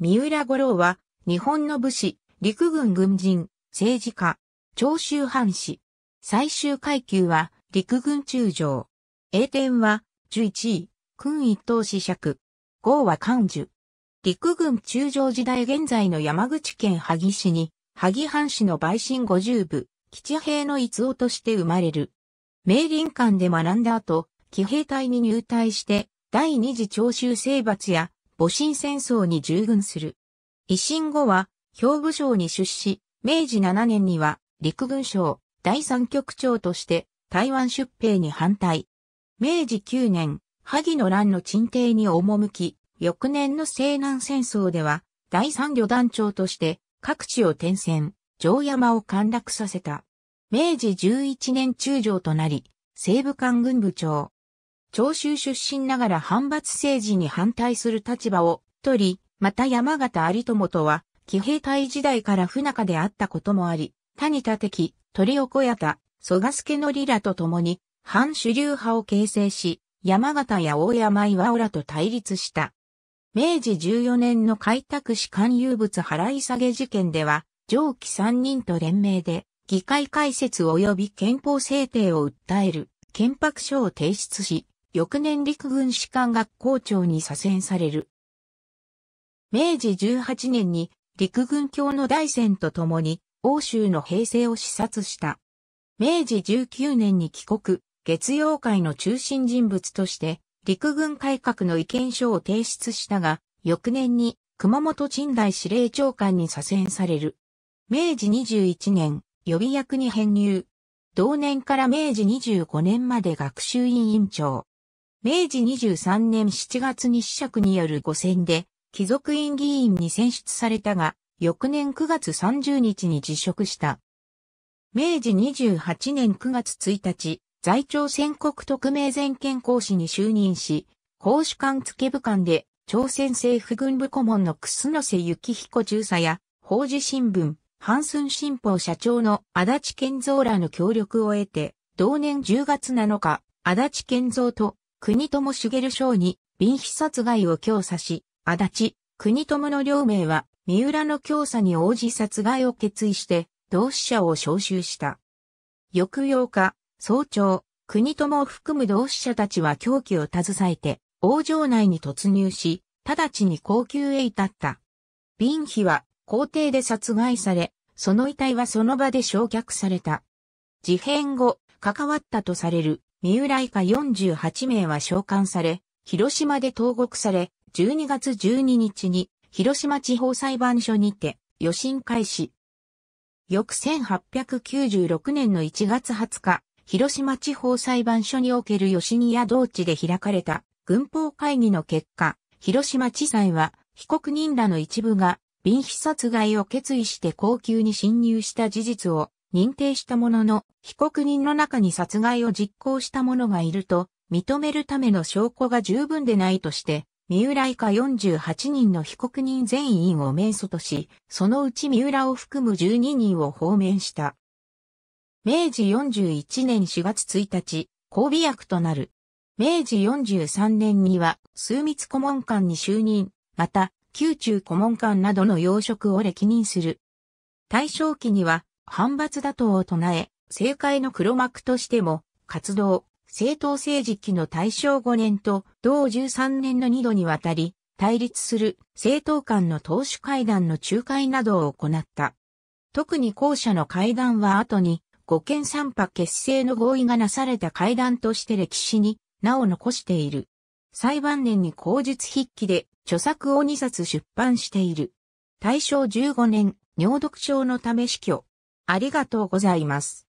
三浦五郎は、日本の武士、陸軍軍人、政治家、長州藩士。最終階級は、陸軍中将。栄典は、十一位、君一等子爵。号は漢寿。陸軍中将時代現在の山口県萩市に、萩藩士の陪審五十部、吉兵の逸夫として生まれる。明林館で学んだ後、騎兵隊に入隊して、第二次長州征伐や戊辰戦争に従軍する。維新後は、兵部省に出資、明治7年には、陸軍省、第三局長として、台湾出兵に反対。明治9年、萩の乱の鎮定に赴き、翌年の西南戦争では、第三旅団長として、各地を転戦、城山を陥落させた。明治11年中将となり、西部官軍部長、長州出身ながら反発政治に反対する立場を取り、また山形有友とは、騎兵隊時代から不仲であったこともあり、谷田敵、鳥岡、屋田、蘇我助のリラと共に、反主流派を形成し、山形や大山岩尾らと対立した。明治14年の開拓士官有物払い下げ事件では、上記3人と連名で、議会開設及び憲法制定を訴える、憲白書を提出し、翌年陸軍士官学校長に左遷される。明治18年に陸軍教の大戦とともに欧州の平成を視察した。明治19年に帰国、月曜会の中心人物として陸軍改革の意見書を提出したが、翌年に熊本鎮大司令長官に左遷される。明治21年、予備役に編入。同年から明治25年まで学習院院長。明治23年7月に子爵による5選で、貴族院議員に選出されたが、翌年9月30日に辞職した。明治28年9月1日、在庁宣国特命全権講師に就任し、公主官付部官で、朝鮮政府軍部顧問の楠瀬幸彦中佐や、法事新聞、ハンスン新報社長の足立健三らの協力を得て、同年10月7日、足立健三と国友茂将に、便秘殺害を強査し、足立、国友の両名は、三浦の強査に応じ殺害を決意して、同志者を招集した。翌8日、早朝、国友を含む同志者たちは狂気を携えて、王城内に突入し、直ちに高級へ至った。便秘は、皇帝で殺害され、その遺体はその場で焼却された。事変後、関わったとされる三浦以下48名は召喚され、広島で投獄され、12月12日に広島地方裁判所にて予診開始。翌1896年の1月20日、広島地方裁判所における吉震や同地で開かれた軍法会議の結果、広島地裁は被告人らの一部が、便秘殺害を決意して高級に侵入した事実を認定したものの、被告人の中に殺害を実行した者がいると、認めるための証拠が十分でないとして、三浦以下48人の被告人全員を名訴とし、そのうち三浦を含む12人を放免した。明治41年4月1日、交尾役となる。明治43年には、数密顧問官に就任、また、宮中顧問官などの要職を歴任する。大正期には、反発打倒を唱え、政界の黒幕としても、活動、政党政治期の大正5年と同13年の2度にわたり、対立する政党間の党首会談の仲介などを行った。特に後者の会談は後に、五県三派結成の合意がなされた会談として歴史に名を残している。裁判年に口述筆記で著作を2冊出版している。大正15年、尿毒症のため死去。ありがとうございます。